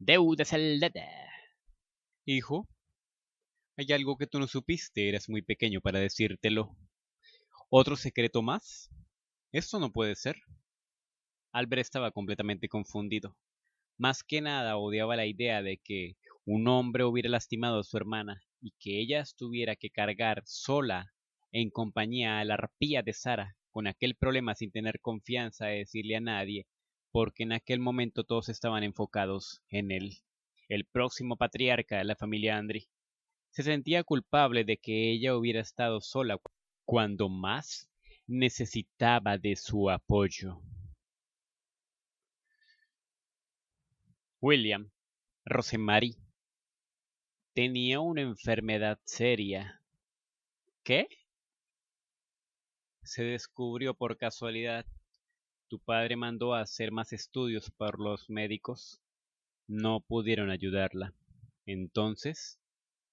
Deuda el Hijo, hay algo que tú no supiste, eras muy pequeño para decírtelo. ¿Otro secreto más? Esto no puede ser. Albert estaba completamente confundido. Más que nada odiaba la idea de que un hombre hubiera lastimado a su hermana y que ella estuviera que cargar sola en compañía a la arpía de Sara con aquel problema sin tener confianza de decirle a nadie porque en aquel momento todos estaban enfocados en él, el próximo patriarca de la familia Andri. Se sentía culpable de que ella hubiera estado sola cuando más necesitaba de su apoyo. William, Rosemary, tenía una enfermedad seria. ¿Qué? Se descubrió por casualidad tu padre mandó a hacer más estudios, por los médicos no pudieron ayudarla. Entonces,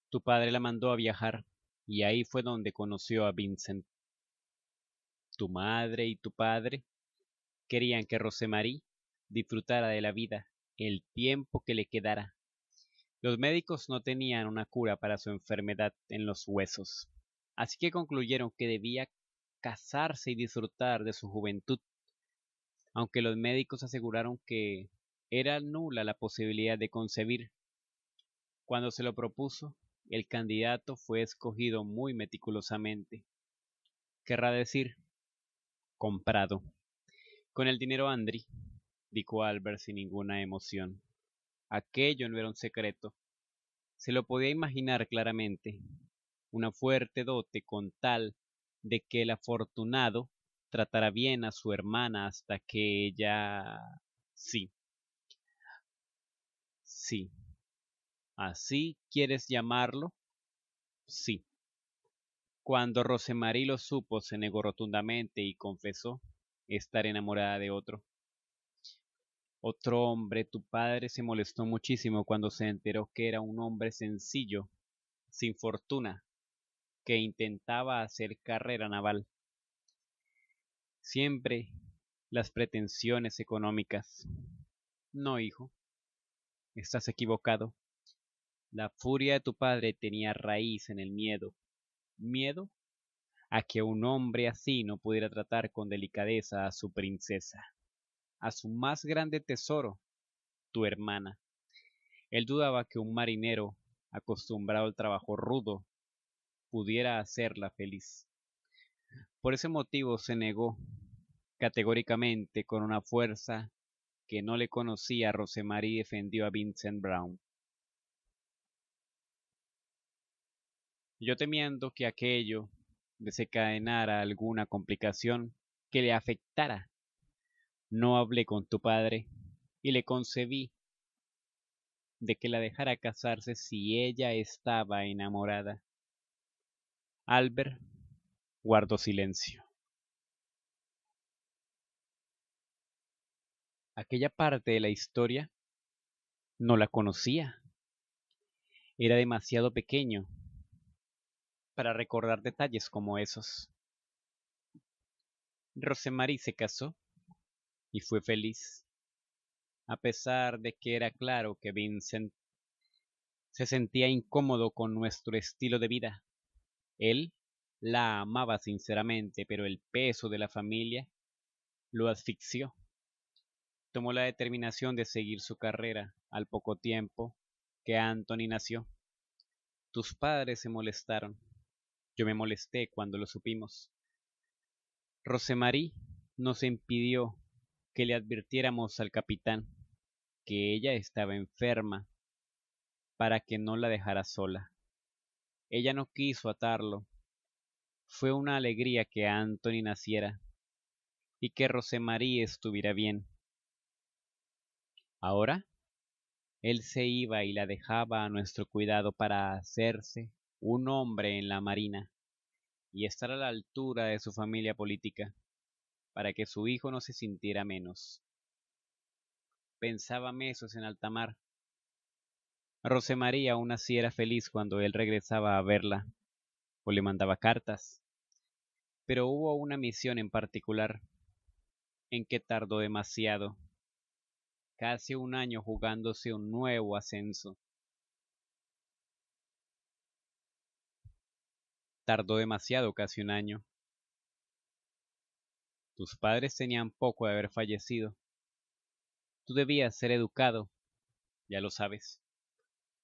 tu padre la mandó a viajar y ahí fue donde conoció a Vincent. Tu madre y tu padre querían que Rosemarie disfrutara de la vida el tiempo que le quedara. Los médicos no tenían una cura para su enfermedad en los huesos, así que concluyeron que debía casarse y disfrutar de su juventud aunque los médicos aseguraron que era nula la posibilidad de concebir. Cuando se lo propuso, el candidato fue escogido muy meticulosamente. Querrá decir, comprado. Con el dinero Andri, dijo Albert sin ninguna emoción. Aquello no era un secreto. Se lo podía imaginar claramente. Una fuerte dote con tal de que el afortunado Tratará bien a su hermana hasta que ella... Sí. Sí. ¿Así quieres llamarlo? Sí. Cuando Rosemary lo supo, se negó rotundamente y confesó estar enamorada de otro. Otro hombre, tu padre se molestó muchísimo cuando se enteró que era un hombre sencillo, sin fortuna, que intentaba hacer carrera naval. Siempre las pretensiones económicas. No, hijo, estás equivocado. La furia de tu padre tenía raíz en el miedo. Miedo a que un hombre así no pudiera tratar con delicadeza a su princesa, a su más grande tesoro, tu hermana. Él dudaba que un marinero, acostumbrado al trabajo rudo, pudiera hacerla feliz. Por ese motivo se negó categóricamente con una fuerza que no le conocía, a Rosemary defendió a Vincent Brown. Yo temiendo que aquello desencadenara alguna complicación que le afectara, no hablé con tu padre y le concebí de que la dejara casarse si ella estaba enamorada. Albert Guardo silencio. Aquella parte de la historia no la conocía. Era demasiado pequeño para recordar detalles como esos. Rosemary se casó y fue feliz, a pesar de que era claro que Vincent se sentía incómodo con nuestro estilo de vida. Él la amaba sinceramente, pero el peso de la familia lo asfixió. Tomó la determinación de seguir su carrera al poco tiempo que Anthony nació. Tus padres se molestaron. Yo me molesté cuando lo supimos. Rosemarie nos impidió que le advirtiéramos al capitán que ella estaba enferma para que no la dejara sola. Ella no quiso atarlo fue una alegría que Anthony naciera y que Rosemarie estuviera bien. Ahora, él se iba y la dejaba a nuestro cuidado para hacerse un hombre en la Marina y estar a la altura de su familia política, para que su hijo no se sintiera menos. Pensaba Mesos en alta mar. Rosemaría aún así era feliz cuando él regresaba a verla o le mandaba cartas. Pero hubo una misión en particular en que tardó demasiado, casi un año jugándose un nuevo ascenso. Tardó demasiado, casi un año. Tus padres tenían poco de haber fallecido. Tú debías ser educado, ya lo sabes.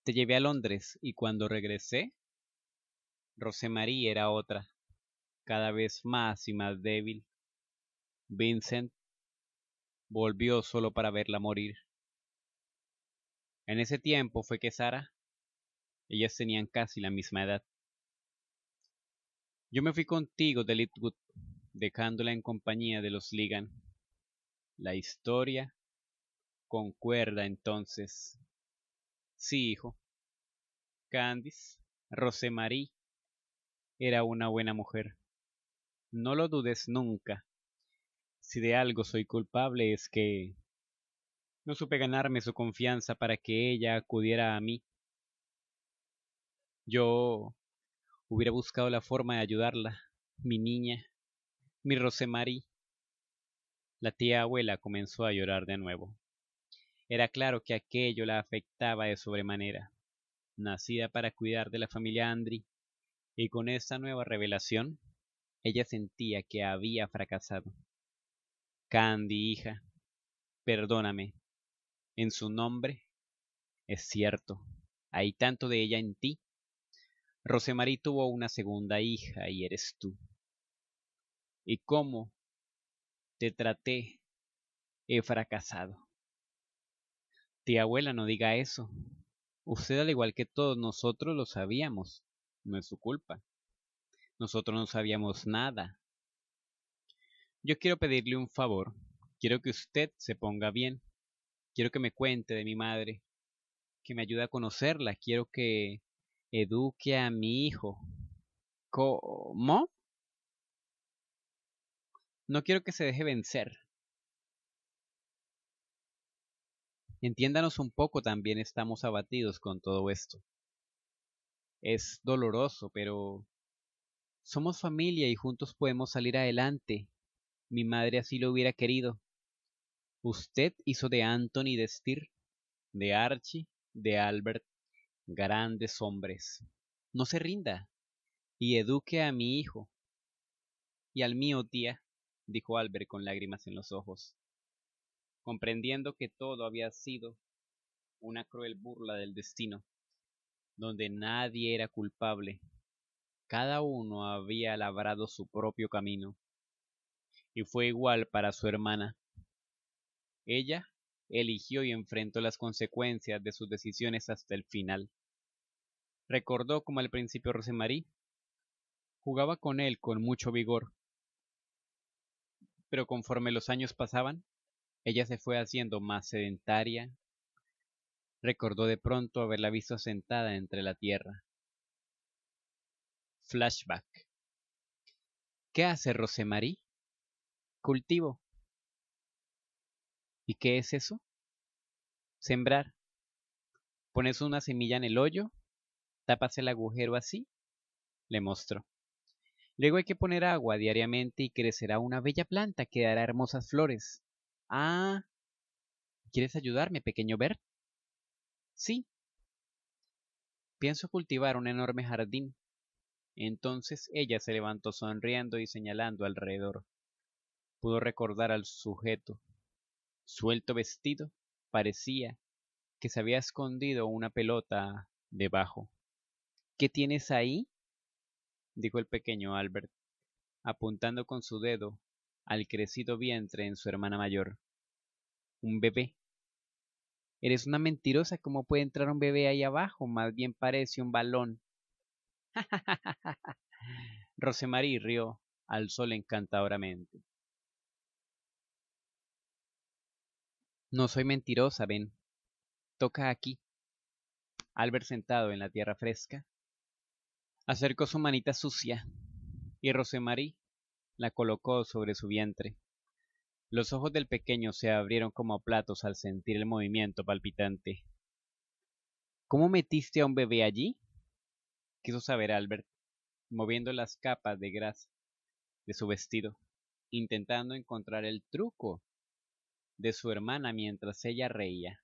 Te llevé a Londres y cuando regresé, Rosemary era otra, cada vez más y más débil. Vincent volvió solo para verla morir. En ese tiempo fue que Sara, ellas tenían casi la misma edad. Yo me fui contigo de Litwood, dejándola en compañía de los Ligan. La historia concuerda entonces. Sí, hijo. Candice, Rosemarie era una buena mujer. No lo dudes nunca. Si de algo soy culpable es que... No supe ganarme su confianza para que ella acudiera a mí. Yo hubiera buscado la forma de ayudarla, mi niña, mi Rosemary. La tía abuela comenzó a llorar de nuevo. Era claro que aquello la afectaba de sobremanera. Nacida para cuidar de la familia Andri, y con esta nueva revelación, ella sentía que había fracasado. Candy, hija, perdóname. En su nombre, es cierto, hay tanto de ella en ti. Rosemarie tuvo una segunda hija y eres tú. ¿Y cómo te traté? He fracasado. Tía abuela, no diga eso. Usted, al igual que todos nosotros, lo sabíamos no es su culpa. Nosotros no sabíamos nada. Yo quiero pedirle un favor. Quiero que usted se ponga bien. Quiero que me cuente de mi madre, que me ayude a conocerla. Quiero que eduque a mi hijo. ¿Cómo? No quiero que se deje vencer. Entiéndanos un poco, también estamos abatidos con todo esto. Es doloroso, pero somos familia y juntos podemos salir adelante. Mi madre así lo hubiera querido. Usted hizo de Anthony de Stir, de Archie, de Albert, grandes hombres. No se rinda y eduque a mi hijo. Y al mío, tía, dijo Albert con lágrimas en los ojos, comprendiendo que todo había sido una cruel burla del destino donde nadie era culpable. Cada uno había labrado su propio camino. Y fue igual para su hermana. Ella eligió y enfrentó las consecuencias de sus decisiones hasta el final. Recordó como al principio Rosemary jugaba con él con mucho vigor. Pero conforme los años pasaban, ella se fue haciendo más sedentaria Recordó de pronto haberla visto sentada entre la tierra. Flashback. ¿Qué hace Rosemarie? Cultivo. ¿Y qué es eso? Sembrar. Pones una semilla en el hoyo, tapas el agujero así, le mostro. Luego hay que poner agua diariamente y crecerá una bella planta que dará hermosas flores. Ah. ¿Quieres ayudarme, pequeño Bert? Sí. Pienso cultivar un enorme jardín. Entonces ella se levantó sonriendo y señalando alrededor. Pudo recordar al sujeto. Suelto vestido, parecía que se había escondido una pelota debajo. ¿Qué tienes ahí? dijo el pequeño Albert, apuntando con su dedo al crecido vientre en su hermana mayor. Un bebé. Eres una mentirosa, ¿cómo puede entrar un bebé ahí abajo? Más bien parece un balón. Rosemarie rió al sol encantadoramente. No soy mentirosa, ven. Toca aquí. Albert sentado en la tierra fresca, acercó su manita sucia y Rosemarie la colocó sobre su vientre. Los ojos del pequeño se abrieron como platos al sentir el movimiento palpitante. ¿Cómo metiste a un bebé allí? quiso saber Albert, moviendo las capas de grasa de su vestido, intentando encontrar el truco de su hermana mientras ella reía.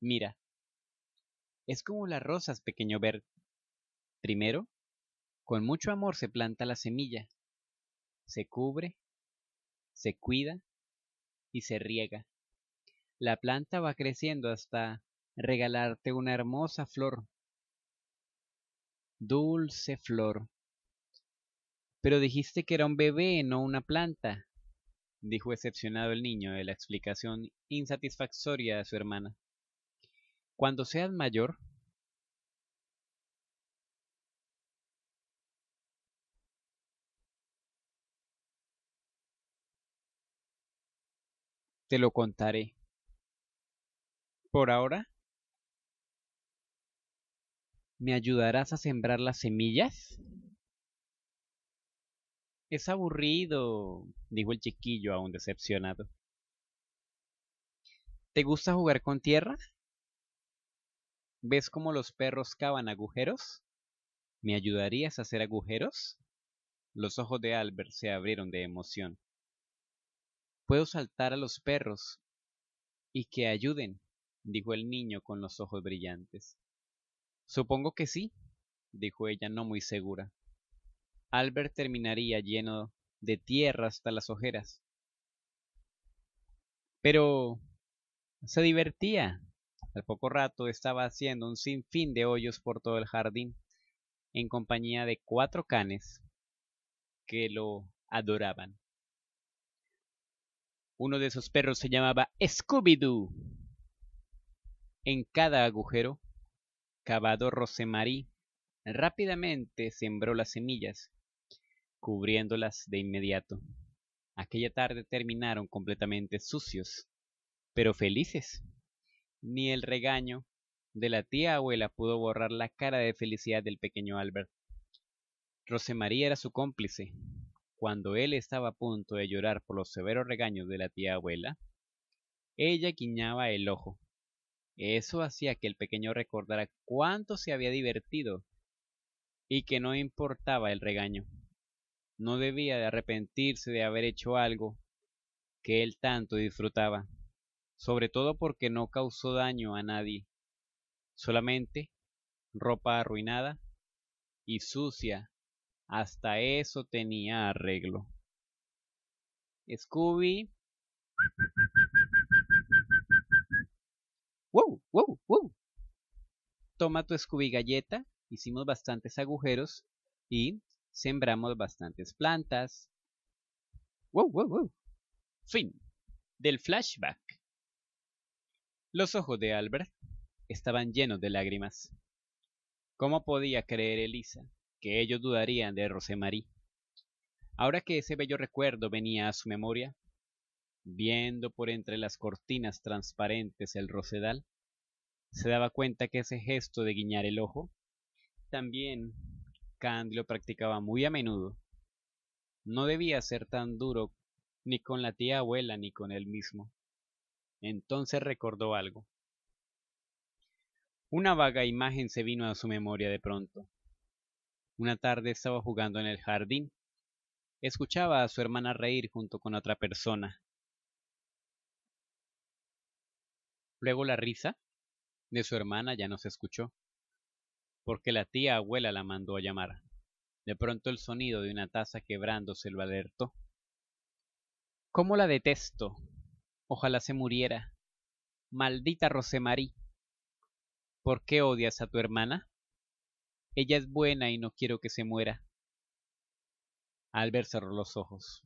Mira, es como las rosas, pequeño Bert. Primero, con mucho amor se planta la semilla, se cubre, se cuida y se riega. La planta va creciendo hasta regalarte una hermosa flor. Dulce flor. Pero dijiste que era un bebé, no una planta, dijo excepcionado el niño de la explicación insatisfactoria de su hermana. Cuando seas mayor, te lo contaré. Por ahora, ¿me ayudarás a sembrar las semillas? Es aburrido, dijo el chiquillo aún decepcionado. ¿Te gusta jugar con tierra? ¿Ves cómo los perros cavan agujeros? ¿Me ayudarías a hacer agujeros? Los ojos de Albert se abrieron de emoción. Puedo saltar a los perros y que ayuden, dijo el niño con los ojos brillantes. Supongo que sí, dijo ella no muy segura. Albert terminaría lleno de tierra hasta las ojeras. Pero se divertía. Al poco rato estaba haciendo un sinfín de hoyos por todo el jardín, en compañía de cuatro canes que lo adoraban. Uno de esos perros se llamaba Scooby-Doo. En cada agujero, cavado Rosemarie rápidamente sembró las semillas, cubriéndolas de inmediato. Aquella tarde terminaron completamente sucios, pero felices. Ni el regaño de la tía abuela pudo borrar la cara de felicidad del pequeño Albert. Rosemarie era su cómplice, cuando él estaba a punto de llorar por los severos regaños de la tía abuela, ella guiñaba el ojo. Eso hacía que el pequeño recordara cuánto se había divertido y que no importaba el regaño. No debía de arrepentirse de haber hecho algo que él tanto disfrutaba, sobre todo porque no causó daño a nadie, solamente ropa arruinada y sucia hasta eso tenía arreglo. Scooby. Toma tu Scooby galleta. Hicimos bastantes agujeros y sembramos bastantes plantas. Fin del flashback. Los ojos de Albert estaban llenos de lágrimas. ¿Cómo podía creer Elisa que ellos dudarían de Rosemarie. Ahora que ese bello recuerdo venía a su memoria, viendo por entre las cortinas transparentes el rosedal, se daba cuenta que ese gesto de guiñar el ojo también Candy lo practicaba muy a menudo. No debía ser tan duro ni con la tía abuela ni con él mismo. Entonces recordó algo. Una vaga imagen se vino a su memoria de pronto. Una tarde estaba jugando en el jardín. Escuchaba a su hermana reír junto con otra persona. Luego la risa de su hermana ya no se escuchó, porque la tía abuela la mandó a llamar. De pronto el sonido de una taza quebrándose lo alertó. ¿Cómo la detesto? Ojalá se muriera. Maldita Rosemarie. ¿Por qué odias a tu hermana? Ella es buena y no quiero que se muera. Albert cerró los ojos.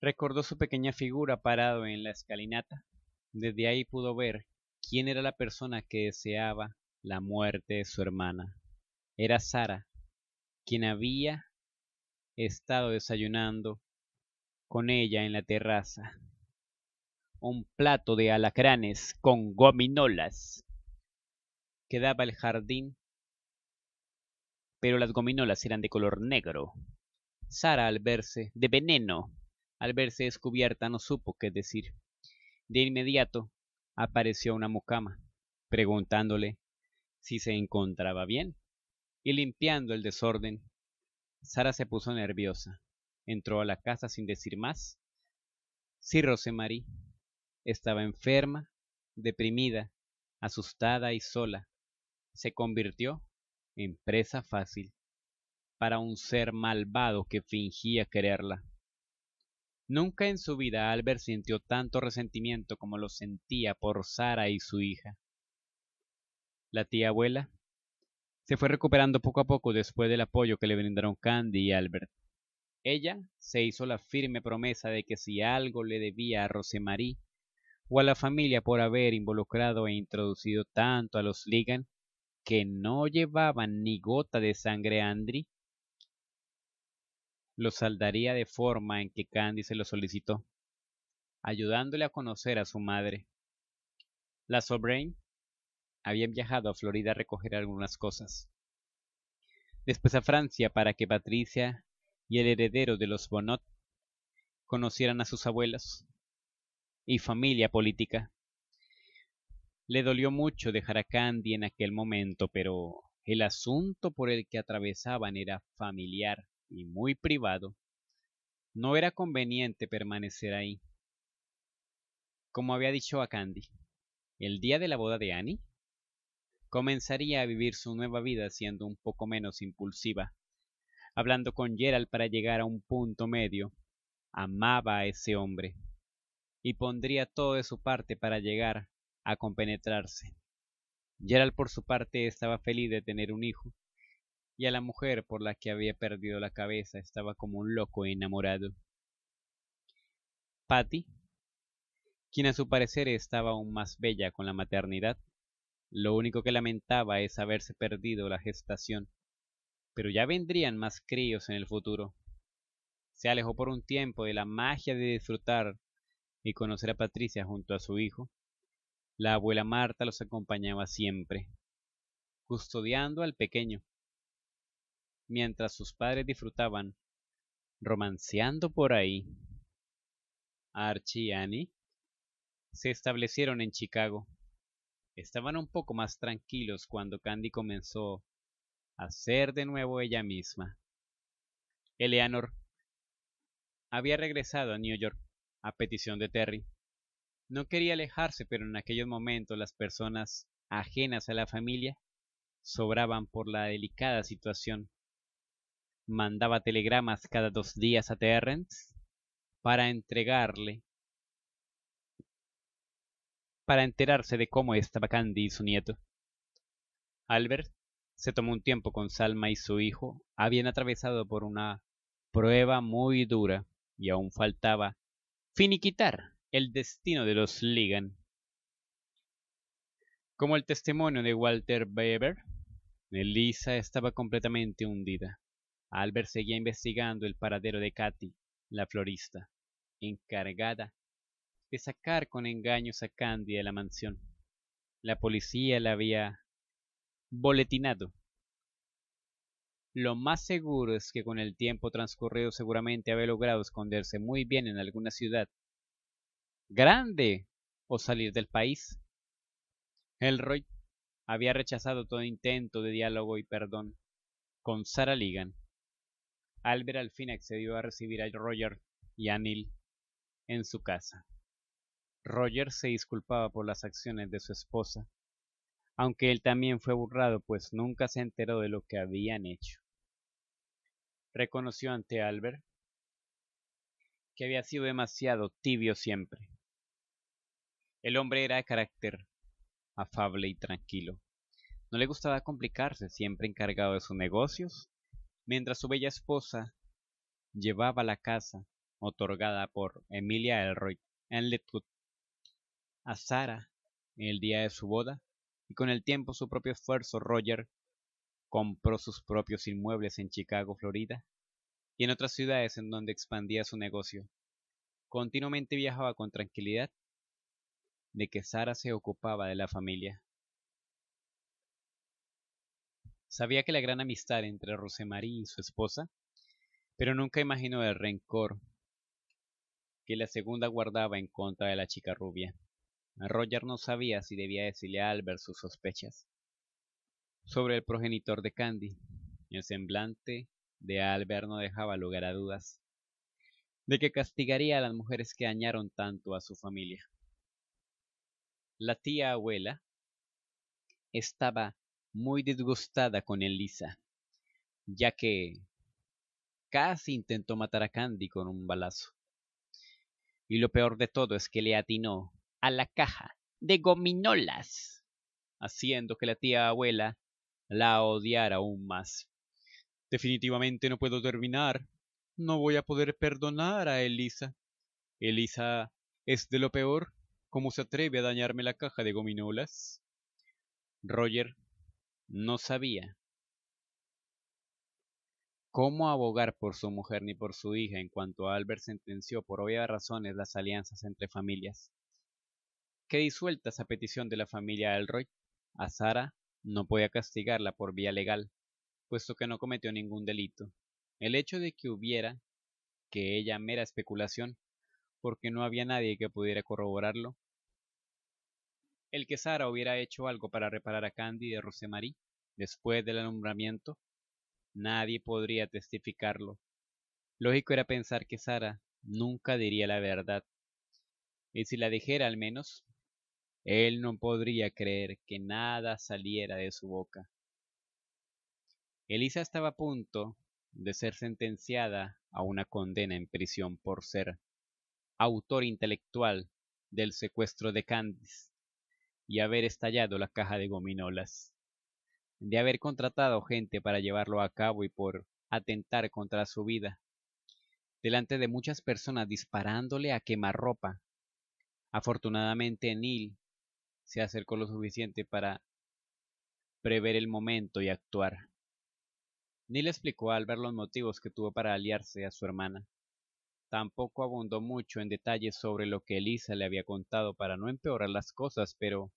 Recordó su pequeña figura parado en la escalinata. Desde ahí pudo ver quién era la persona que deseaba la muerte de su hermana. Era Sara, quien había estado desayunando con ella en la terraza. Un plato de alacranes con gominolas Quedaba el jardín pero las gominolas eran de color negro. Sara, al verse, de veneno, al verse descubierta, no supo qué decir. De inmediato apareció una mucama, preguntándole si se encontraba bien, y limpiando el desorden, Sara se puso nerviosa, entró a la casa sin decir más. Si Rosemarie estaba enferma, deprimida, asustada y sola. Se convirtió empresa fácil para un ser malvado que fingía quererla. Nunca en su vida Albert sintió tanto resentimiento como lo sentía por Sara y su hija. La tía abuela se fue recuperando poco a poco después del apoyo que le brindaron Candy y Albert. Ella se hizo la firme promesa de que si algo le debía a Rosemary o a la familia por haber involucrado e introducido tanto a los Ligan, que no llevaban ni gota de sangre Andri, lo saldaría de forma en que Candy se lo solicitó, ayudándole a conocer a su madre. La Sobrain habían viajado a Florida a recoger algunas cosas. Después a Francia para que Patricia y el heredero de los Bonot conocieran a sus abuelos y familia política. Le dolió mucho dejar a Candy en aquel momento, pero el asunto por el que atravesaban era familiar y muy privado. No era conveniente permanecer ahí. Como había dicho a Candy, el día de la boda de Annie, comenzaría a vivir su nueva vida siendo un poco menos impulsiva, hablando con Gerald para llegar a un punto medio. Amaba a ese hombre y pondría todo de su parte para llegar a compenetrarse. Gerald por su parte estaba feliz de tener un hijo, y a la mujer por la que había perdido la cabeza estaba como un loco enamorado. Patty, quien a su parecer estaba aún más bella con la maternidad, lo único que lamentaba es haberse perdido la gestación, pero ya vendrían más críos en el futuro. Se alejó por un tiempo de la magia de disfrutar y conocer a Patricia junto a su hijo, la abuela Marta los acompañaba siempre, custodiando al pequeño, mientras sus padres disfrutaban, romanceando por ahí. Archie y Annie se establecieron en Chicago. Estaban un poco más tranquilos cuando Candy comenzó a ser de nuevo ella misma. Eleanor había regresado a New York a petición de Terry. No quería alejarse, pero en aquellos momentos las personas ajenas a la familia sobraban por la delicada situación. Mandaba telegramas cada dos días a Terrence para entregarle, para enterarse de cómo estaba Candy y su nieto. Albert se tomó un tiempo con Salma y su hijo. Habían atravesado por una prueba muy dura y aún faltaba finiquitar el destino de los Ligan. Como el testimonio de Walter Weber, Melissa estaba completamente hundida. Albert seguía investigando el paradero de Katy, la florista, encargada de sacar con engaños a Candy de la mansión. La policía la había boletinado. Lo más seguro es que con el tiempo transcurrido seguramente había logrado esconderse muy bien en alguna ciudad grande o salir del país. Elroy había rechazado todo intento de diálogo y perdón con Sarah Ligan. Albert al fin accedió a recibir a Roger y a Neil en su casa. Roger se disculpaba por las acciones de su esposa, aunque él también fue burrado pues nunca se enteró de lo que habían hecho. Reconoció ante Albert que había sido demasiado tibio siempre el hombre era de carácter afable y tranquilo. No le gustaba complicarse, siempre encargado de sus negocios, mientras su bella esposa llevaba la casa otorgada por Emilia Elroy en a Sara en el día de su boda, y con el tiempo su propio esfuerzo Roger compró sus propios inmuebles en Chicago, Florida, y en otras ciudades en donde expandía su negocio. Continuamente viajaba con tranquilidad de que Sara se ocupaba de la familia. Sabía que la gran amistad entre Rosemary y su esposa, pero nunca imaginó el rencor que la segunda guardaba en contra de la chica rubia. Roger no sabía si debía decirle a Albert sus sospechas sobre el progenitor de Candy. El semblante de Albert no dejaba lugar a dudas de que castigaría a las mujeres que dañaron tanto a su familia. La tía abuela estaba muy disgustada con Elisa, ya que casi intentó matar a Candy con un balazo. Y lo peor de todo es que le atinó a la caja de gominolas, haciendo que la tía abuela la odiara aún más. Definitivamente no puedo terminar. No voy a poder perdonar a Elisa. Elisa es de lo peor. ¿Cómo se atreve a dañarme la caja de gominolas? Roger no sabía cómo abogar por su mujer ni por su hija en cuanto a Albert sentenció por obvias razones las alianzas entre familias. Que disuelta a petición de la familia Elroy, a Sara no podía castigarla por vía legal, puesto que no cometió ningún delito. El hecho de que hubiera, que ella mera especulación, porque no había nadie que pudiera corroborarlo, el que Sara hubiera hecho algo para reparar a Candy de Rosemary después del alumbramiento, nadie podría testificarlo. Lógico era pensar que Sara nunca diría la verdad. Y si la dijera al menos, él no podría creer que nada saliera de su boca. Elisa estaba a punto de ser sentenciada a una condena en prisión por ser autor intelectual del secuestro de Candice y haber estallado la caja de gominolas, de haber contratado gente para llevarlo a cabo y por atentar contra su vida, delante de muchas personas disparándole a quemarropa. Afortunadamente Neil se acercó lo suficiente para prever el momento y actuar. Neil explicó a Albert los motivos que tuvo para aliarse a su hermana. Tampoco abundó mucho en detalles sobre lo que Elisa le había contado para no empeorar las cosas, pero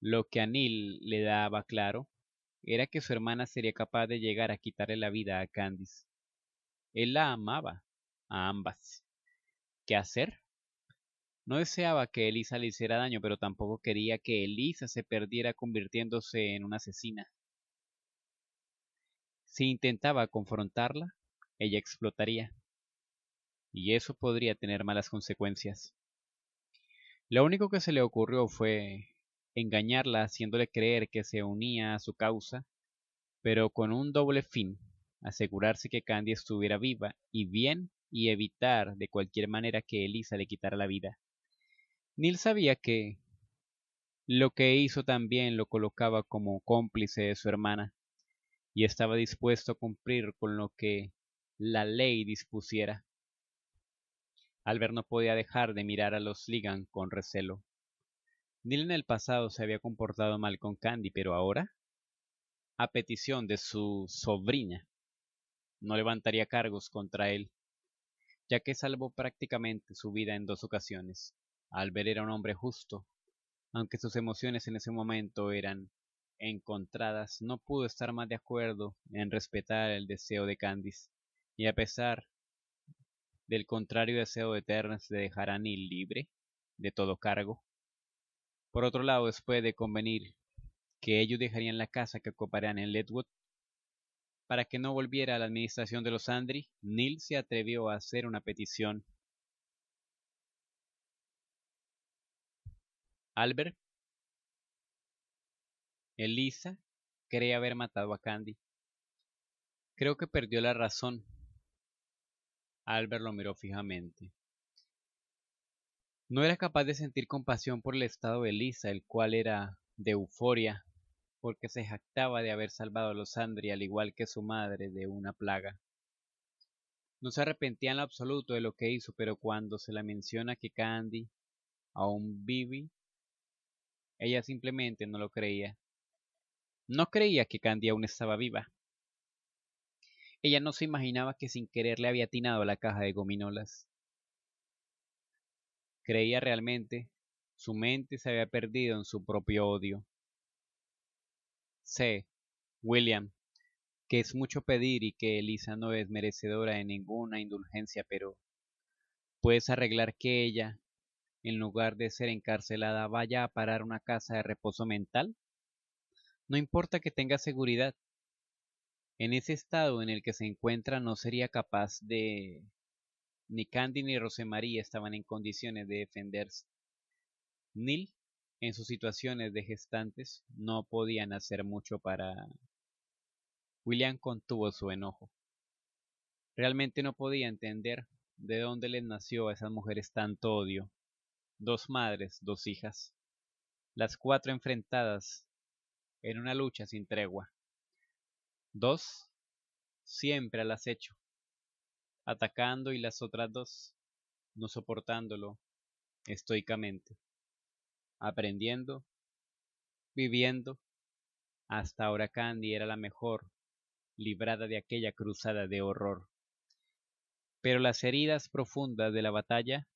lo que a Neil le daba claro era que su hermana sería capaz de llegar a quitarle la vida a Candice. Él la amaba, a ambas. ¿Qué hacer? No deseaba que Elisa le hiciera daño, pero tampoco quería que Elisa se perdiera convirtiéndose en una asesina. Si intentaba confrontarla, ella explotaría y eso podría tener malas consecuencias. Lo único que se le ocurrió fue engañarla haciéndole creer que se unía a su causa, pero con un doble fin, asegurarse que Candy estuviera viva y bien y evitar de cualquier manera que Elisa le quitara la vida. Neil sabía que lo que hizo también lo colocaba como cómplice de su hermana, y estaba dispuesto a cumplir con lo que la ley dispusiera. Albert no podía dejar de mirar a los Ligan con recelo. Neil en el pasado se había comportado mal con Candy, pero ahora, a petición de su sobrina, no levantaría cargos contra él, ya que salvó prácticamente su vida en dos ocasiones. Albert era un hombre justo, aunque sus emociones en ese momento eran encontradas, no pudo estar más de acuerdo en respetar el deseo de Candice, y a pesar del contrario deseo de se de dejar a Neil libre de todo cargo. Por otro lado, después de convenir que ellos dejarían la casa que ocuparían en Ledwood para que no volviera a la administración de los Andri, Neil se atrevió a hacer una petición. Albert, Elisa cree haber matado a Candy. Creo que perdió la razón Albert lo miró fijamente. No era capaz de sentir compasión por el estado de Lisa, el cual era de euforia, porque se jactaba de haber salvado a los Andri, al igual que su madre, de una plaga. No se arrepentía en lo absoluto de lo que hizo, pero cuando se la menciona que Candy aún vive, ella simplemente no lo creía. No creía que Candy aún estaba viva. Ella no se imaginaba que sin querer le había atinado a la caja de gominolas. Creía realmente, su mente se había perdido en su propio odio. Sé, William, que es mucho pedir y que Elisa no es merecedora de ninguna indulgencia, pero puedes arreglar que ella, en lugar de ser encarcelada, vaya a parar una casa de reposo mental. No importa que tenga seguridad, en ese estado en el que se encuentra no sería capaz de... Ni Candy ni Rosemaría estaban en condiciones de defenderse. Neil, en sus situaciones de gestantes, no podían hacer mucho para... William contuvo su enojo. Realmente no podía entender de dónde les nació a esas mujeres tanto odio. Dos madres, dos hijas, las cuatro enfrentadas en una lucha sin tregua. Dos, siempre al acecho, atacando y las otras dos, no soportándolo estoicamente, aprendiendo, viviendo, hasta ahora Candy era la mejor, librada de aquella cruzada de horror. Pero las heridas profundas de la batalla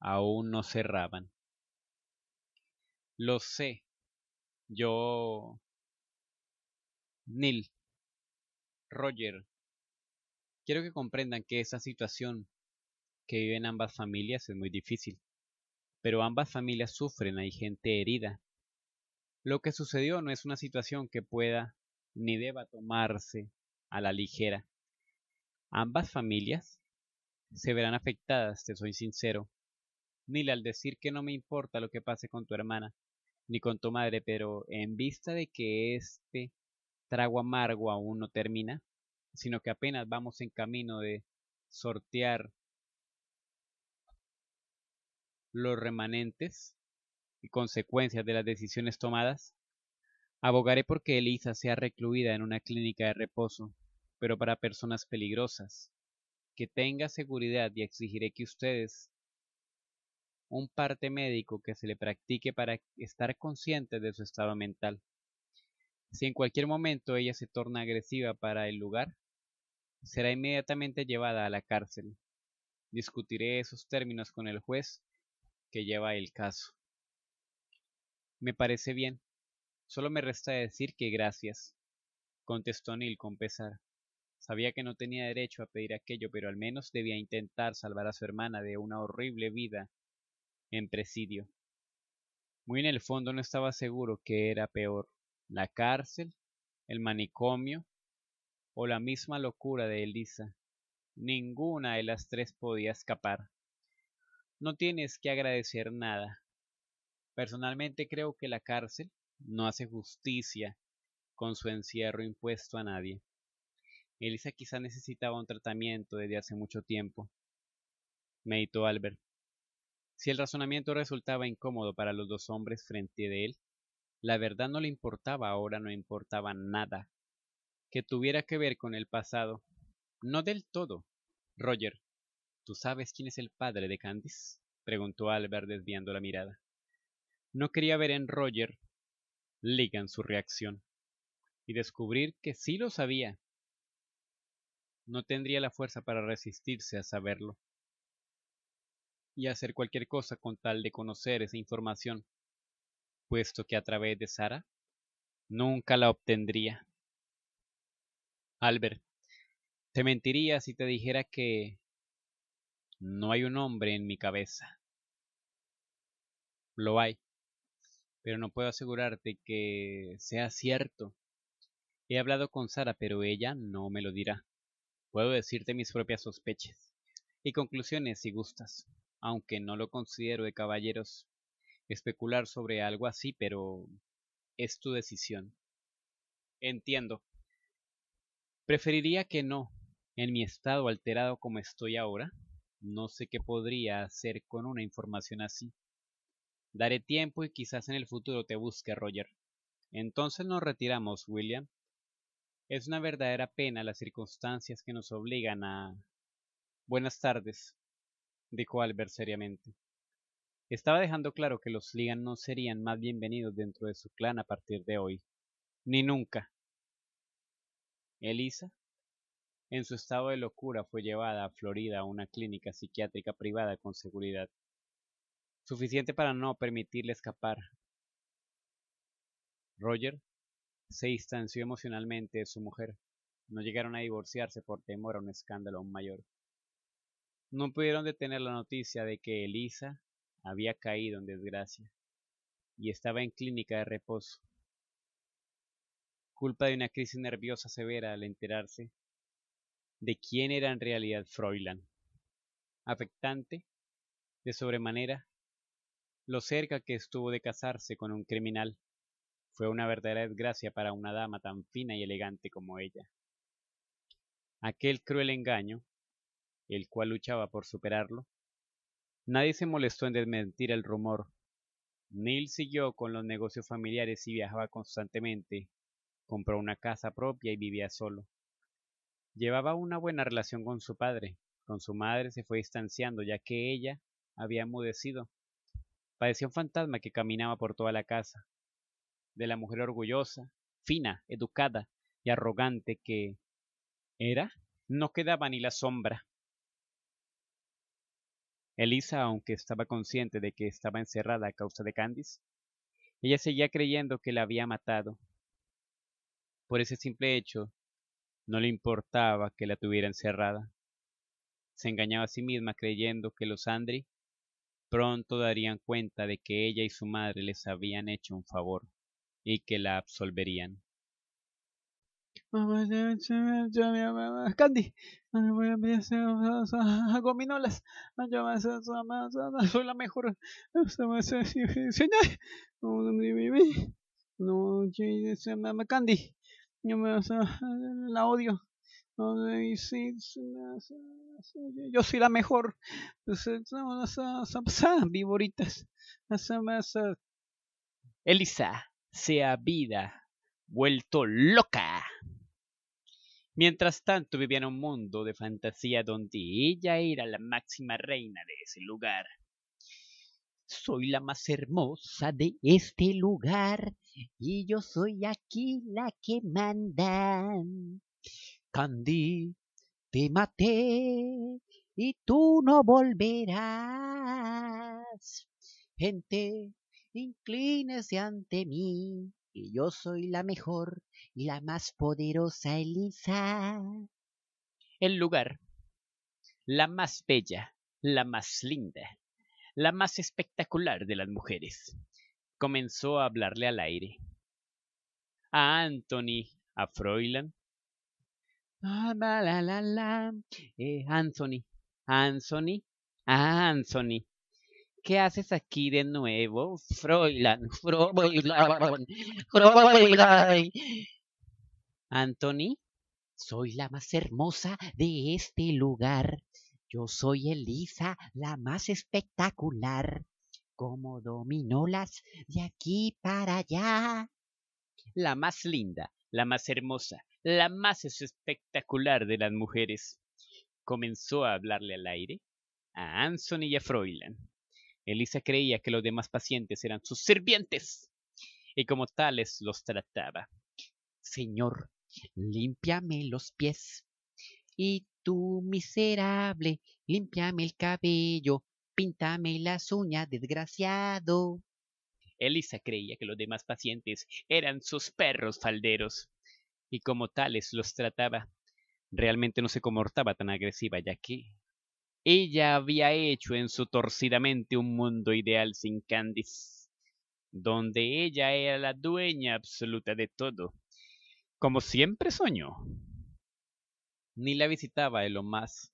aún no cerraban. Lo sé, yo... Nil, Roger, quiero que comprendan que esa situación que viven ambas familias es muy difícil, pero ambas familias sufren, hay gente herida. Lo que sucedió no es una situación que pueda ni deba tomarse a la ligera. Ambas familias se verán afectadas, te soy sincero. Ni al decir que no me importa lo que pase con tu hermana, ni con tu madre, pero en vista de que este trago amargo aún no termina, sino que apenas vamos en camino de sortear los remanentes y consecuencias de las decisiones tomadas, abogaré porque Elisa sea recluida en una clínica de reposo, pero para personas peligrosas, que tenga seguridad y exigiré que ustedes un parte médico que se le practique para estar consciente de su estado mental. Si en cualquier momento ella se torna agresiva para el lugar, será inmediatamente llevada a la cárcel. Discutiré esos términos con el juez que lleva el caso. Me parece bien. Solo me resta decir que gracias, contestó Neil con pesar. Sabía que no tenía derecho a pedir aquello, pero al menos debía intentar salvar a su hermana de una horrible vida en presidio. Muy en el fondo no estaba seguro que era peor, la cárcel, el manicomio o la misma locura de Elisa. Ninguna de las tres podía escapar. No tienes que agradecer nada. Personalmente creo que la cárcel no hace justicia con su encierro impuesto a nadie. Elisa quizá necesitaba un tratamiento desde hace mucho tiempo, meditó Albert. Si el razonamiento resultaba incómodo para los dos hombres frente de él, la verdad no le importaba, ahora no importaba nada. Que tuviera que ver con el pasado. No del todo. Roger, ¿tú sabes quién es el padre de Candice? preguntó Albert desviando la mirada. No quería ver en Roger Ligan su reacción y descubrir que sí lo sabía. No tendría la fuerza para resistirse a saberlo y hacer cualquier cosa con tal de conocer esa información puesto que a través de Sara nunca la obtendría. Albert, te mentiría si te dijera que no hay un hombre en mi cabeza. Lo hay, pero no puedo asegurarte que sea cierto. He hablado con Sara, pero ella no me lo dirá. Puedo decirte mis propias sospechas y conclusiones si gustas, aunque no lo considero de caballeros especular sobre algo así, pero es tu decisión. Entiendo. Preferiría que no. En mi estado alterado como estoy ahora, no sé qué podría hacer con una información así. Daré tiempo y quizás en el futuro te busque, Roger. Entonces nos retiramos, William. Es una verdadera pena las circunstancias que nos obligan a... Buenas tardes, dijo Albert seriamente. Estaba dejando claro que los Ligan no serían más bienvenidos dentro de su clan a partir de hoy, ni nunca. Elisa, en su estado de locura, fue llevada a Florida a una clínica psiquiátrica privada con seguridad, suficiente para no permitirle escapar. Roger se distanció emocionalmente de su mujer. No llegaron a divorciarse por temor a un escándalo aún mayor. No pudieron detener la noticia de que Elisa había caído en desgracia y estaba en clínica de reposo. Culpa de una crisis nerviosa severa al enterarse de quién era en realidad Froilán. Afectante, de sobremanera, lo cerca que estuvo de casarse con un criminal fue una verdadera desgracia para una dama tan fina y elegante como ella. Aquel cruel engaño, el cual luchaba por superarlo, Nadie se molestó en desmentir el rumor. Neil siguió con los negocios familiares y viajaba constantemente. Compró una casa propia y vivía solo. Llevaba una buena relación con su padre. Con su madre se fue distanciando ya que ella había enmudecido. Parecía un fantasma que caminaba por toda la casa. De la mujer orgullosa, fina, educada y arrogante que era, no quedaba ni la sombra. Elisa, aunque estaba consciente de que estaba encerrada a causa de Candice, ella seguía creyendo que la había matado. Por ese simple hecho, no le importaba que la tuviera encerrada. Se engañaba a sí misma creyendo que los Andri pronto darían cuenta de que ella y su madre les habían hecho un favor y que la absolverían hago minolas, soy la mejor, no, Candy, la odio, yo soy la mejor, Víboritas. Elisa sea vida, vuelto loca. Mientras tanto vivía en un mundo de fantasía donde ella era la máxima reina de ese lugar. Soy la más hermosa de este lugar y yo soy aquí la que manda. Candy, te maté y tú no volverás. Gente, inclínese ante mí yo soy la mejor y la más poderosa Elisa. El lugar. La más bella, la más linda, la más espectacular de las mujeres. Comenzó a hablarle al aire. A Anthony, a Froiland. Ah, la, la, la, eh, Anthony, Anthony, Anthony. ¿Qué haces aquí de nuevo, Froilan? Froilan, Anthony, soy la más hermosa de este lugar. Yo soy Elisa, la más espectacular. Como dominolas de aquí para allá. La más linda, la más hermosa, la más espectacular de las mujeres. Comenzó a hablarle al aire a Anthony y a Froilan. Elisa creía que los demás pacientes eran sus sirvientes y como tales los trataba. Señor, limpiame los pies. Y tú, miserable, limpiame el cabello, píntame las uñas, desgraciado. Elisa creía que los demás pacientes eran sus perros falderos y como tales los trataba. Realmente no se comportaba tan agresiva, ya que ella había hecho en su torcida mente un mundo ideal sin Candice, donde ella era la dueña absoluta de todo, como siempre soñó. Ni la visitaba de lo más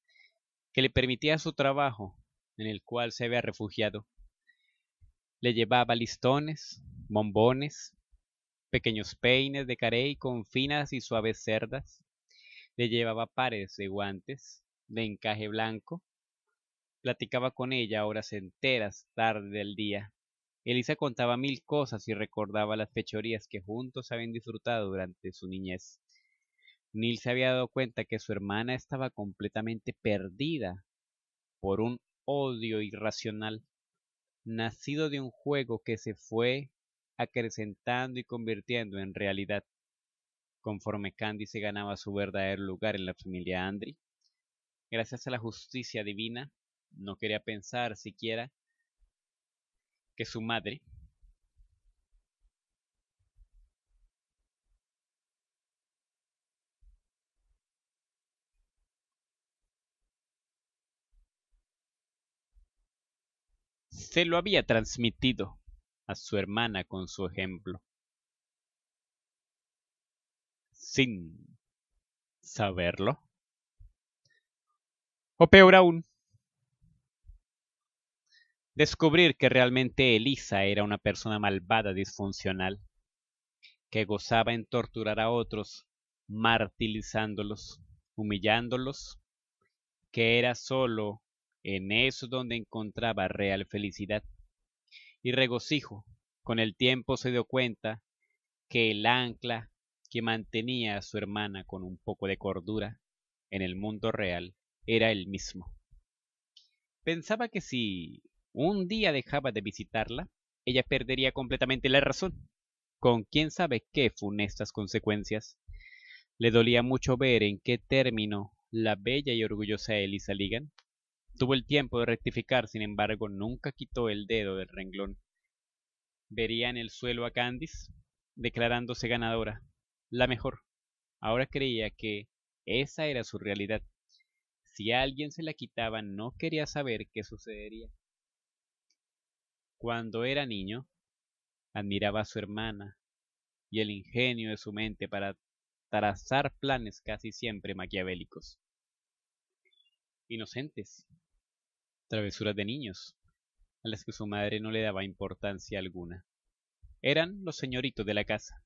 que le permitía su trabajo, en el cual se había refugiado. Le llevaba listones, bombones, pequeños peines de carey con finas y suaves cerdas. Le llevaba pares de guantes de encaje blanco Platicaba con ella horas enteras, tarde del día. Elisa contaba mil cosas y recordaba las fechorías que juntos habían disfrutado durante su niñez. Neil se había dado cuenta que su hermana estaba completamente perdida por un odio irracional, nacido de un juego que se fue acrecentando y convirtiendo en realidad. Conforme Candy se ganaba su verdadero lugar en la familia Andri, gracias a la justicia divina, no quería pensar siquiera que su madre se lo había transmitido a su hermana con su ejemplo, sin saberlo. O peor aún, Descubrir que realmente Elisa era una persona malvada disfuncional, que gozaba en torturar a otros, martirizándolos, humillándolos, que era solo en eso donde encontraba real felicidad y regocijo. Con el tiempo se dio cuenta que el ancla que mantenía a su hermana con un poco de cordura en el mundo real era el mismo. Pensaba que si un día dejaba de visitarla, ella perdería completamente la razón, con quién sabe qué funestas consecuencias. Le dolía mucho ver en qué término la bella y orgullosa Elisa Ligan tuvo el tiempo de rectificar, sin embargo, nunca quitó el dedo del renglón. Vería en el suelo a Candice, declarándose ganadora, la mejor. Ahora creía que esa era su realidad. Si alguien se la quitaba, no quería saber qué sucedería. Cuando era niño, admiraba a su hermana y el ingenio de su mente para trazar planes casi siempre maquiavélicos. Inocentes, travesuras de niños, a las que su madre no le daba importancia alguna. Eran los señoritos de la casa,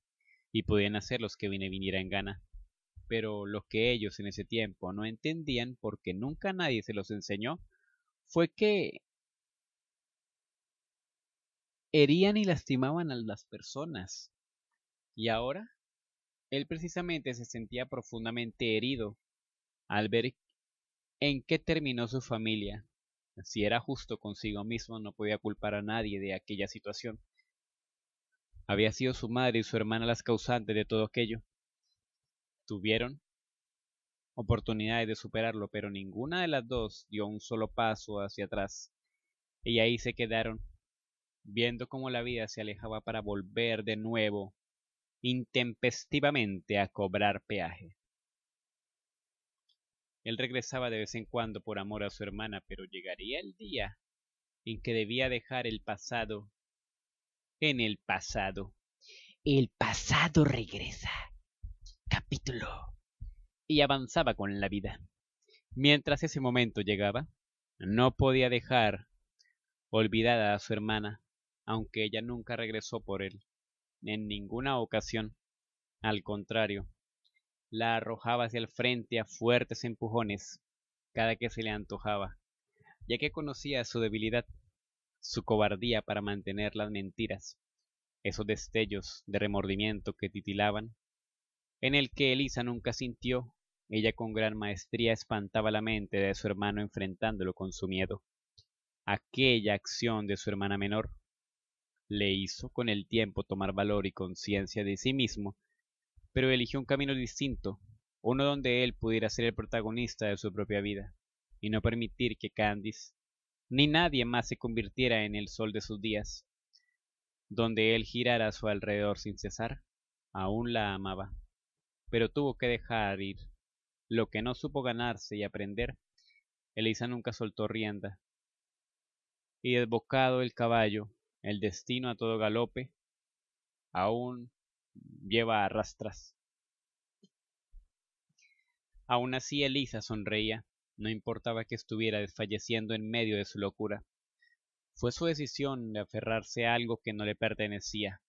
y podían hacer los que viniera en gana. Pero lo que ellos en ese tiempo no entendían, porque nunca nadie se los enseñó, fue que herían y lastimaban a las personas. Y ahora, él precisamente se sentía profundamente herido al ver en qué terminó su familia. Si era justo consigo mismo, no podía culpar a nadie de aquella situación. Había sido su madre y su hermana las causantes de todo aquello. Tuvieron oportunidades de superarlo, pero ninguna de las dos dio un solo paso hacia atrás. Y ahí se quedaron viendo cómo la vida se alejaba para volver de nuevo intempestivamente a cobrar peaje. Él regresaba de vez en cuando por amor a su hermana, pero llegaría el día en que debía dejar el pasado en el pasado. El pasado regresa. Capítulo. Y avanzaba con la vida. Mientras ese momento llegaba, no podía dejar olvidada a su hermana, aunque ella nunca regresó por él, en ninguna ocasión. Al contrario, la arrojaba hacia el frente a fuertes empujones, cada que se le antojaba, ya que conocía su debilidad, su cobardía para mantener las mentiras, esos destellos de remordimiento que titilaban, en el que Elisa nunca sintió, ella con gran maestría espantaba la mente de su hermano enfrentándolo con su miedo. Aquella acción de su hermana menor le hizo con el tiempo tomar valor y conciencia de sí mismo, pero eligió un camino distinto, uno donde él pudiera ser el protagonista de su propia vida, y no permitir que Candice ni nadie más se convirtiera en el sol de sus días, donde él girara a su alrededor sin cesar. Aún la amaba, pero tuvo que dejar ir. Lo que no supo ganarse y aprender, Elisa nunca soltó rienda. Y desbocado el caballo, el destino a todo galope aún lleva a rastras. Aún así Elisa sonreía, no importaba que estuviera desfalleciendo en medio de su locura. Fue su decisión de aferrarse a algo que no le pertenecía.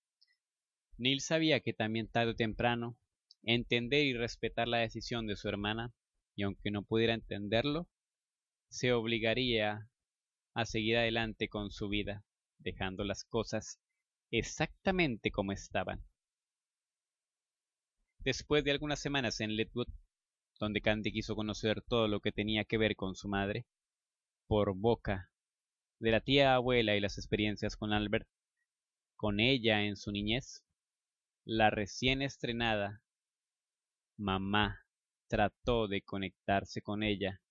Neil sabía que también tarde o temprano, entender y respetar la decisión de su hermana, y aunque no pudiera entenderlo, se obligaría a seguir adelante con su vida dejando las cosas exactamente como estaban. Después de algunas semanas en Letwood, donde Candy quiso conocer todo lo que tenía que ver con su madre, por boca de la tía abuela y las experiencias con Albert, con ella en su niñez, la recién estrenada mamá trató de conectarse con ella,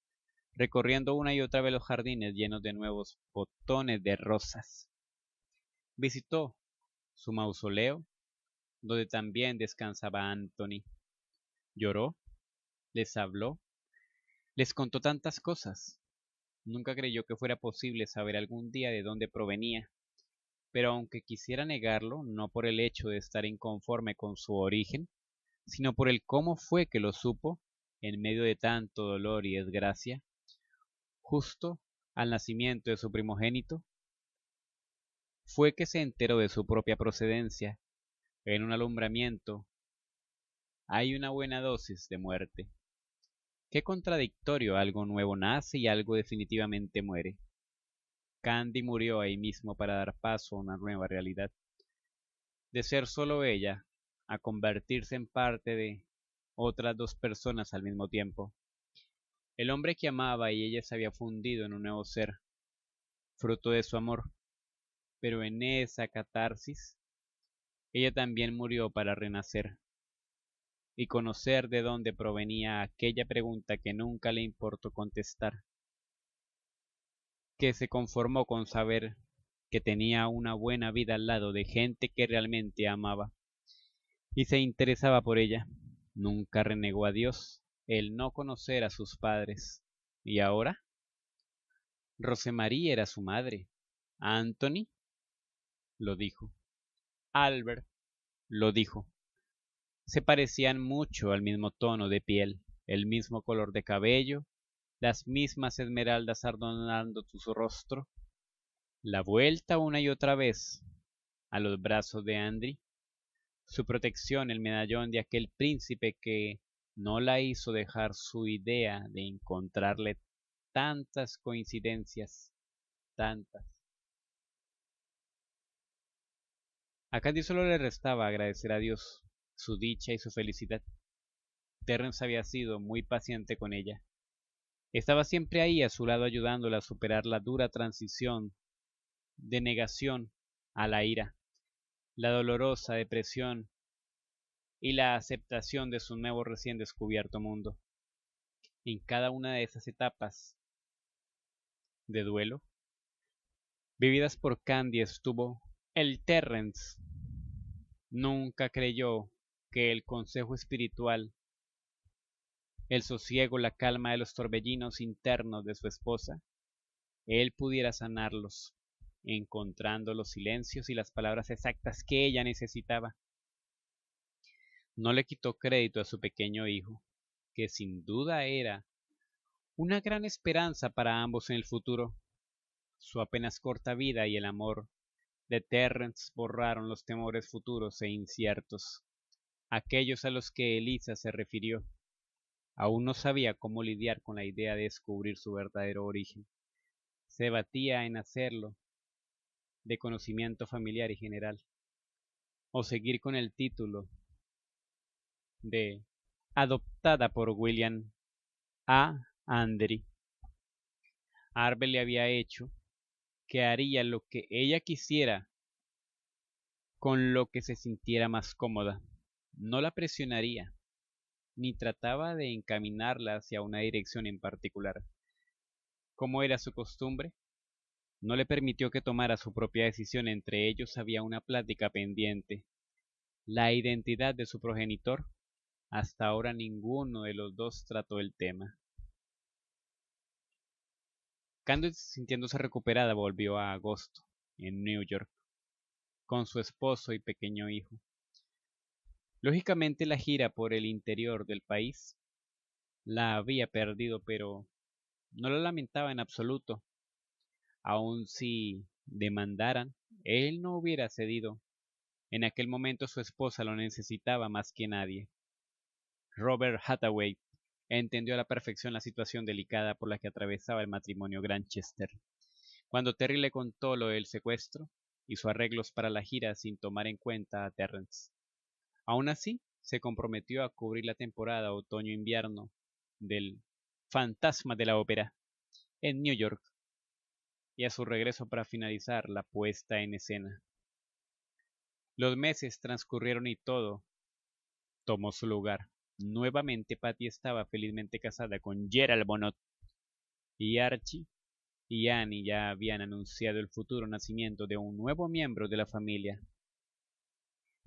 recorriendo una y otra vez los jardines llenos de nuevos botones de rosas, Visitó su mausoleo, donde también descansaba Anthony. Lloró, les habló, les contó tantas cosas. Nunca creyó que fuera posible saber algún día de dónde provenía, pero aunque quisiera negarlo, no por el hecho de estar inconforme con su origen, sino por el cómo fue que lo supo, en medio de tanto dolor y desgracia, justo al nacimiento de su primogénito, fue que se enteró de su propia procedencia. En un alumbramiento hay una buena dosis de muerte. Qué contradictorio, algo nuevo nace y algo definitivamente muere. Candy murió ahí mismo para dar paso a una nueva realidad. De ser solo ella, a convertirse en parte de otras dos personas al mismo tiempo. El hombre que amaba y ella se había fundido en un nuevo ser, fruto de su amor pero en esa catarsis ella también murió para renacer y conocer de dónde provenía aquella pregunta que nunca le importó contestar, que se conformó con saber que tenía una buena vida al lado de gente que realmente amaba y se interesaba por ella. Nunca renegó a Dios el no conocer a sus padres. ¿Y ahora? Rosemarie era su madre, Anthony lo dijo. Albert lo dijo. Se parecían mucho al mismo tono de piel, el mismo color de cabello, las mismas esmeraldas adornando su rostro. La vuelta una y otra vez a los brazos de Andri, su protección, el medallón de aquel príncipe que no la hizo dejar su idea de encontrarle tantas coincidencias, tantas. A Candy solo le restaba agradecer a Dios su dicha y su felicidad. Terrence había sido muy paciente con ella. Estaba siempre ahí a su lado ayudándola a superar la dura transición de negación a la ira, la dolorosa depresión y la aceptación de su nuevo recién descubierto mundo. En cada una de esas etapas de duelo, vividas por Candy estuvo el Terrence nunca creyó que el consejo espiritual, el sosiego, la calma de los torbellinos internos de su esposa, él pudiera sanarlos, encontrando los silencios y las palabras exactas que ella necesitaba. No le quitó crédito a su pequeño hijo, que sin duda era una gran esperanza para ambos en el futuro. Su apenas corta vida y el amor de Terrence borraron los temores futuros e inciertos, aquellos a los que Elisa se refirió. Aún no sabía cómo lidiar con la idea de descubrir su verdadero origen. Se batía en hacerlo de conocimiento familiar y general, o seguir con el título de adoptada por William A. Andry. Arbel le había hecho que haría lo que ella quisiera con lo que se sintiera más cómoda. No la presionaría, ni trataba de encaminarla hacia una dirección en particular. Como era su costumbre, no le permitió que tomara su propia decisión. Entre ellos había una plática pendiente. La identidad de su progenitor. Hasta ahora ninguno de los dos trató el tema. Candice, sintiéndose recuperada, volvió a agosto, en New York, con su esposo y pequeño hijo. Lógicamente la gira por el interior del país la había perdido, pero no la lamentaba en absoluto. Aun si demandaran, él no hubiera cedido. En aquel momento su esposa lo necesitaba más que nadie. Robert Hathaway entendió a la perfección la situación delicada por la que atravesaba el matrimonio Granchester. Cuando Terry le contó lo del secuestro, hizo arreglos para la gira sin tomar en cuenta a Terrence. Aún así, se comprometió a cubrir la temporada otoño-invierno del Fantasma de la Ópera en New York y a su regreso para finalizar la puesta en escena. Los meses transcurrieron y todo tomó su lugar. Nuevamente Patty estaba felizmente casada con Gerald Bonot y Archie y Annie ya habían anunciado el futuro nacimiento de un nuevo miembro de la familia.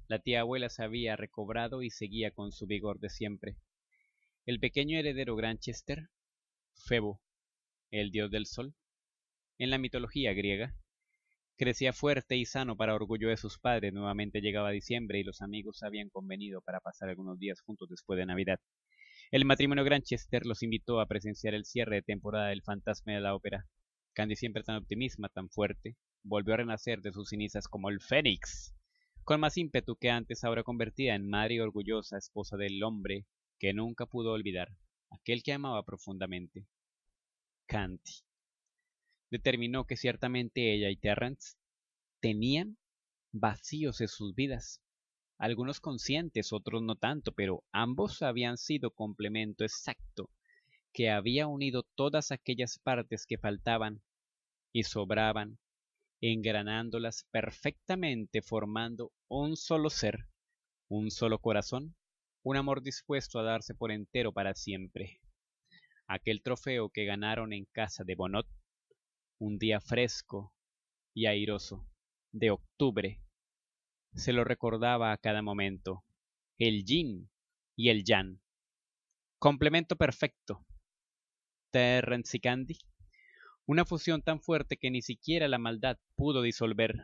La tía abuela se había recobrado y seguía con su vigor de siempre. El pequeño heredero Granchester, Febo, el dios del sol, en la mitología griega, Crecía fuerte y sano para orgullo de sus padres. Nuevamente llegaba diciembre y los amigos habían convenido para pasar algunos días juntos después de Navidad. El matrimonio Granchester los invitó a presenciar el cierre de temporada del Fantasma de la Ópera. Candy, siempre tan optimista, tan fuerte, volvió a renacer de sus cenizas como el Fénix, con más ímpetu que antes, ahora convertida en madre y orgullosa esposa del hombre que nunca pudo olvidar, aquel que amaba profundamente. Candy determinó que ciertamente ella y Terrence tenían vacíos en sus vidas, algunos conscientes, otros no tanto, pero ambos habían sido complemento exacto que había unido todas aquellas partes que faltaban y sobraban, engranándolas perfectamente formando un solo ser, un solo corazón, un amor dispuesto a darse por entero para siempre. Aquel trofeo que ganaron en casa de Bonot un día fresco y airoso de octubre. Se lo recordaba a cada momento, el yin y el yang. Complemento perfecto. Terence Una fusión tan fuerte que ni siquiera la maldad pudo disolver